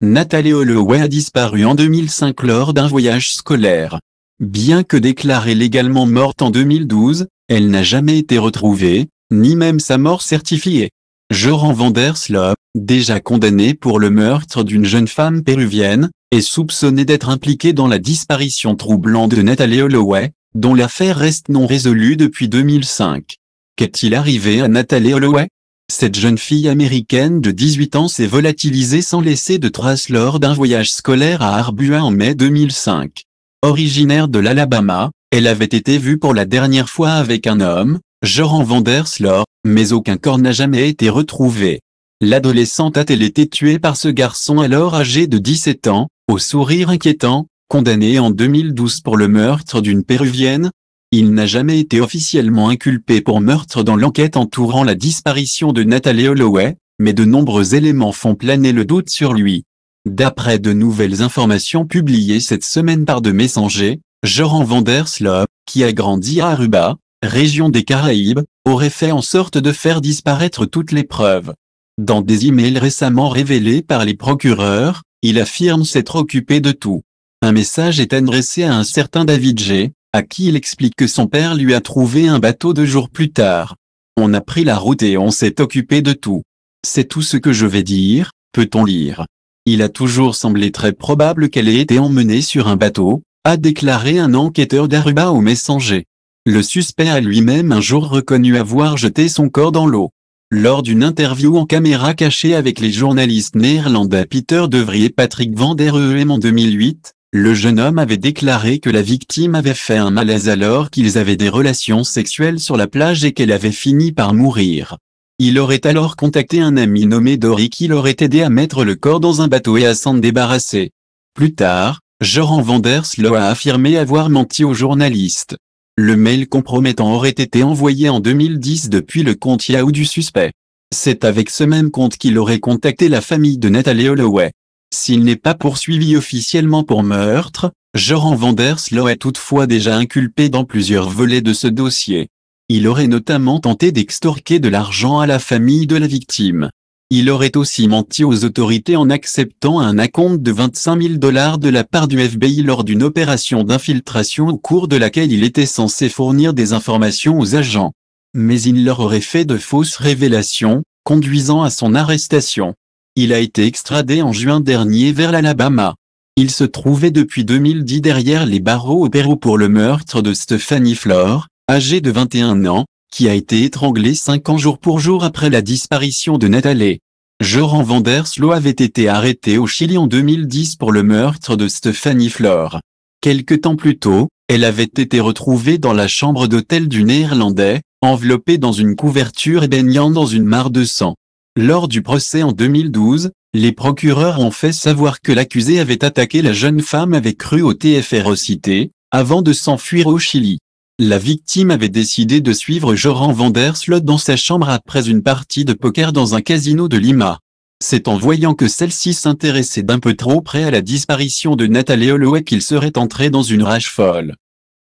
Nathalie Holloway a disparu en 2005 lors d'un voyage scolaire. Bien que déclarée légalement morte en 2012, elle n'a jamais été retrouvée, ni même sa mort certifiée. Joran Vandersloh, déjà condamné pour le meurtre d'une jeune femme péruvienne, est soupçonné d'être impliqué dans la disparition troublante de Nathalie Holloway, dont l'affaire reste non résolue depuis 2005. Qu'est-il arrivé à Nathalie Holloway cette jeune fille américaine de 18 ans s'est volatilisée sans laisser de traces lors d'un voyage scolaire à Arbuin en mai 2005. Originaire de l'Alabama, elle avait été vue pour la dernière fois avec un homme, Joran Vanderslor, mais aucun corps n'a jamais été retrouvé. L'adolescente a-t-elle été tuée par ce garçon alors âgé de 17 ans, au sourire inquiétant, condamné en 2012 pour le meurtre d'une péruvienne, il n'a jamais été officiellement inculpé pour meurtre dans l'enquête entourant la disparition de Nathalie Holloway, mais de nombreux éléments font planer le doute sur lui. D'après de nouvelles informations publiées cette semaine par de messengers, Joran van qui a grandi à Aruba, région des Caraïbes, aurait fait en sorte de faire disparaître toutes les preuves. Dans des emails récemment révélés par les procureurs, il affirme s'être occupé de tout. Un message est adressé à un certain David G., à qui il explique que son père lui a trouvé un bateau deux jours plus tard. On a pris la route et on s'est occupé de tout. C'est tout ce que je vais dire, peut-on lire. Il a toujours semblé très probable qu'elle ait été emmenée sur un bateau, a déclaré un enquêteur d'Aruba au Messager. Le suspect a lui-même un jour reconnu avoir jeté son corps dans l'eau. Lors d'une interview en caméra cachée avec les journalistes néerlandais Peter Devry et Patrick van der Heem en 2008, le jeune homme avait déclaré que la victime avait fait un malaise alors qu'ils avaient des relations sexuelles sur la plage et qu'elle avait fini par mourir. Il aurait alors contacté un ami nommé Dory qui l'aurait aidé à mettre le corps dans un bateau et à s'en débarrasser. Plus tard, Joran Vanderslo a affirmé avoir menti aux journalistes. Le mail compromettant aurait été envoyé en 2010 depuis le compte Yahoo du suspect. C'est avec ce même compte qu'il aurait contacté la famille de Nathalie Holloway. S'il n'est pas poursuivi officiellement pour meurtre, Joran Vanderslo est toutefois déjà inculpé dans plusieurs volets de ce dossier. Il aurait notamment tenté d'extorquer de l'argent à la famille de la victime. Il aurait aussi menti aux autorités en acceptant un acompte de 25 000 dollars de la part du FBI lors d'une opération d'infiltration au cours de laquelle il était censé fournir des informations aux agents. Mais il leur aurait fait de fausses révélations, conduisant à son arrestation. Il a été extradé en juin dernier vers l'Alabama. Il se trouvait depuis 2010 derrière les barreaux au Pérou pour le meurtre de Stephanie Flore, âgée de 21 ans, qui a été étranglée 5 ans jour pour jour après la disparition de Nathalie. Joran Vanderslo avait été arrêté au Chili en 2010 pour le meurtre de Stephanie Flore. Quelque temps plus tôt, elle avait été retrouvée dans la chambre d'hôtel du Néerlandais, enveloppée dans une couverture et baignant dans une mare de sang. Lors du procès en 2012, les procureurs ont fait savoir que l'accusé avait attaqué la jeune femme avec cruauté et férocité, avant de s'enfuir au Chili. La victime avait décidé de suivre Joran Vandersloot dans sa chambre après une partie de poker dans un casino de Lima. C'est en voyant que celle-ci s'intéressait d'un peu trop près à la disparition de Nathalie Holloway qu'il serait entré dans une rage folle.